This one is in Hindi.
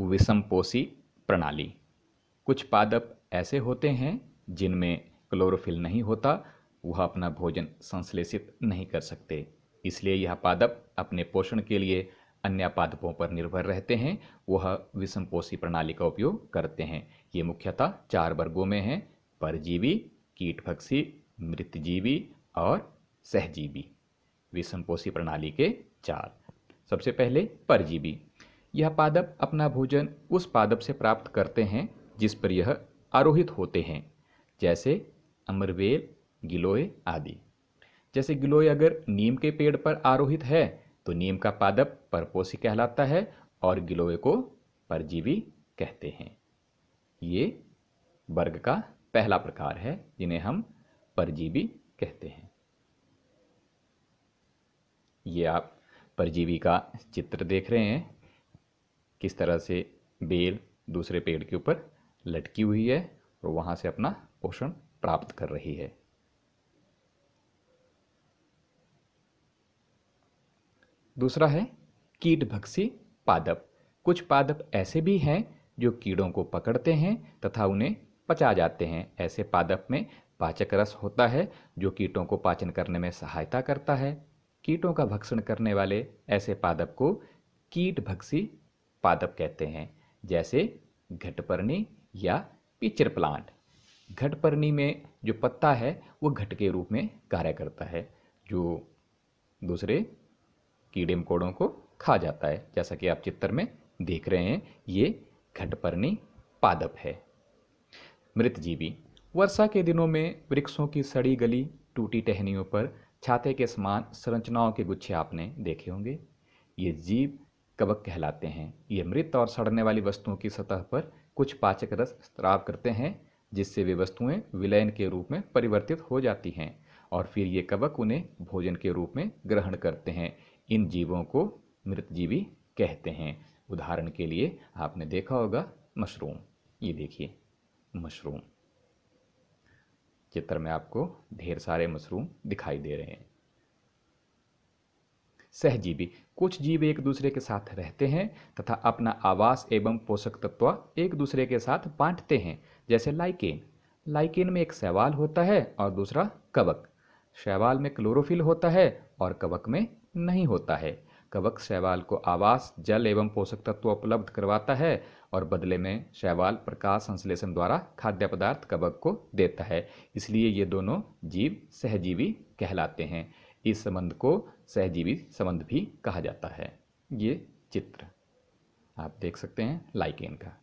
विषमपोषी प्रणाली कुछ पादप ऐसे होते हैं जिनमें क्लोरोफिल नहीं होता वह अपना भोजन संश्लेषित नहीं कर सकते इसलिए यह पादप अपने पोषण के लिए अन्य पादपों पर निर्भर रहते हैं वह विषमपोषी प्रणाली का उपयोग करते हैं ये मुख्यतः चार वर्गों में हैं परजीवी कीटभक्षी मृतजीवी और सहजीवी विषमपोषी प्रणाली के चार सबसे पहले परजीवी यह पादप अपना भोजन उस पादप से प्राप्त करते हैं जिस पर यह आरोहित होते हैं जैसे अमरवेल गिलोय आदि जैसे गिलोय अगर नीम के पेड़ पर आरोहित है तो नीम का पादप परपोसी कहलाता है और गिलोय को परजीवी कहते हैं ये वर्ग का पहला प्रकार है जिन्हें हम परजीवी कहते हैं ये आप परजीवी का चित्र देख रहे हैं किस तरह से बेल दूसरे पेड़ के ऊपर लटकी हुई है और वहाँ से अपना पोषण प्राप्त कर रही है दूसरा है कीट भक्सी पादप कुछ पादप ऐसे भी हैं जो कीड़ों को पकड़ते हैं तथा उन्हें पचा जाते हैं ऐसे पादप में पाचक रस होता है जो कीटों को पाचन करने में सहायता करता है कीटों का भक्षण करने वाले ऐसे पादप को कीट भक्सी पादप कहते हैं जैसे घटपर्णी या पिचर प्लांट घटपर्णी में जो पत्ता है वो घट के रूप में कार्य करता है जो दूसरे कीड़े मकोड़ों को खा जाता है जैसा कि आप चित्र में देख रहे हैं ये घटपर्णी पादप है मृतजीवी वर्षा के दिनों में वृक्षों की सड़ी गली टूटी टहनियों पर छाते के समान संरचनाओं के गुच्छे आपने देखे होंगे ये जीव कवक कहलाते हैं ये मृत और सड़ने वाली वस्तुओं की सतह पर कुछ पाचक रस स्त्राव करते हैं जिससे वे वस्तुएं विलयन के रूप में परिवर्तित हो जाती हैं और फिर ये कवक उन्हें भोजन के रूप में ग्रहण करते हैं इन जीवों को मृत जीवी कहते हैं उदाहरण के लिए आपने देखा होगा मशरूम ये देखिए मशरूम चित्र में आपको ढेर सारे मशरूम दिखाई दे रहे हैं सहजीवी कुछ जीव एक दूसरे के साथ रहते हैं तथा अपना आवास एवं पोषक तत्व एक दूसरे के साथ बांटते हैं जैसे लाइकेन लाइकेन में एक शैवाल होता है और दूसरा कवक शैवाल में क्लोरोफिल होता है और कवक में नहीं होता है कवक शैवाल को आवास जल एवं पोषक तत्व उपलब्ध करवाता है और बदले में शैवाल प्रकाश संश्लेषण द्वारा खाद्य पदार्थ कवक को देता है इसलिए ये दोनों जीव सहजीवी कहलाते हैं इस संबंध को सहजीवी संबंध भी कहा जाता है ये चित्र आप देख सकते हैं लाइकेन का